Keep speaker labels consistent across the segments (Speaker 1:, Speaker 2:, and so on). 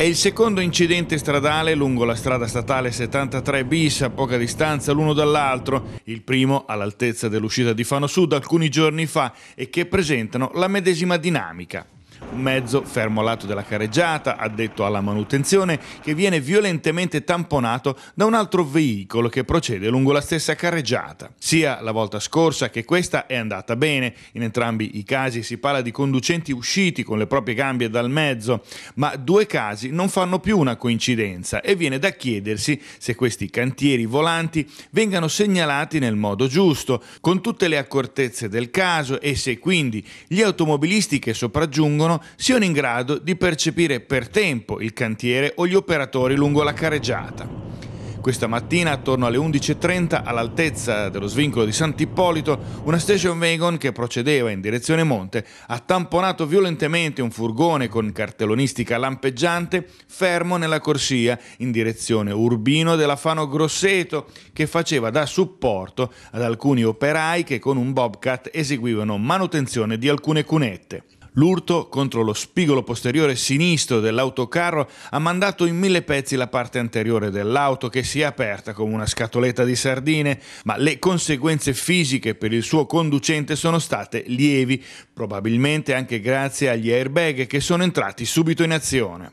Speaker 1: È il secondo incidente stradale lungo la strada statale 73 bis a poca distanza l'uno dall'altro, il primo all'altezza dell'uscita di Fano Sud alcuni giorni fa e che presentano la medesima dinamica. Un mezzo fermo al lato della carreggiata, addetto alla manutenzione, che viene violentemente tamponato da un altro veicolo che procede lungo la stessa carreggiata. Sia la volta scorsa che questa è andata bene. In entrambi i casi si parla di conducenti usciti con le proprie gambe dal mezzo, ma due casi non fanno più una coincidenza e viene da chiedersi se questi cantieri volanti vengano segnalati nel modo giusto, con tutte le accortezze del caso e se quindi gli automobilisti che sopraggiungono esistono siano in grado di percepire per tempo il cantiere o gli operatori lungo la careggiata. Questa mattina, attorno alle 11.30, all'altezza dello svincolo di Sant'Ippolito, una station wagon che procedeva in direzione monte ha tamponato violentemente un furgone con cartellonistica lampeggiante fermo nella corsia in direzione Urbino della Fano Grosseto, che faceva da supporto ad alcuni operai che con un bobcat eseguivano manutenzione di alcune cunette. L'urto contro lo spigolo posteriore sinistro dell'autocarro ha mandato in mille pezzi la parte anteriore dell'auto che si è aperta come una scatoletta di sardine, ma le conseguenze fisiche per il suo conducente sono state lievi, probabilmente anche grazie agli airbag che sono entrati subito in azione.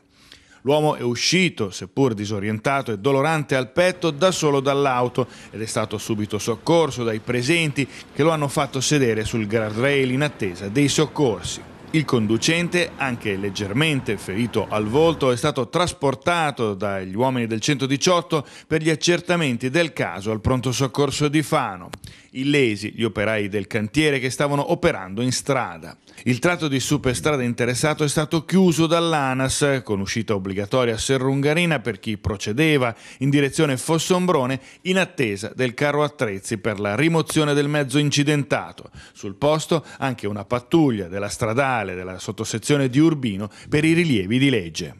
Speaker 1: L'uomo è uscito, seppur disorientato e dolorante al petto, da solo dall'auto ed è stato subito soccorso dai presenti che lo hanno fatto sedere sul guardrail in attesa dei soccorsi. Il conducente, anche leggermente ferito al volto, è stato trasportato dagli uomini del 118 per gli accertamenti del caso al pronto soccorso di Fano. Illesi gli operai del cantiere che stavano operando in strada. Il tratto di superstrada interessato è stato chiuso dall'ANAS con uscita obbligatoria a Serrungarina per chi procedeva in direzione Fossombrone in attesa del carro attrezzi per la rimozione del mezzo incidentato. Sul posto anche una pattuglia della stradale generale della sottosezione di Urbino per i rilievi di legge.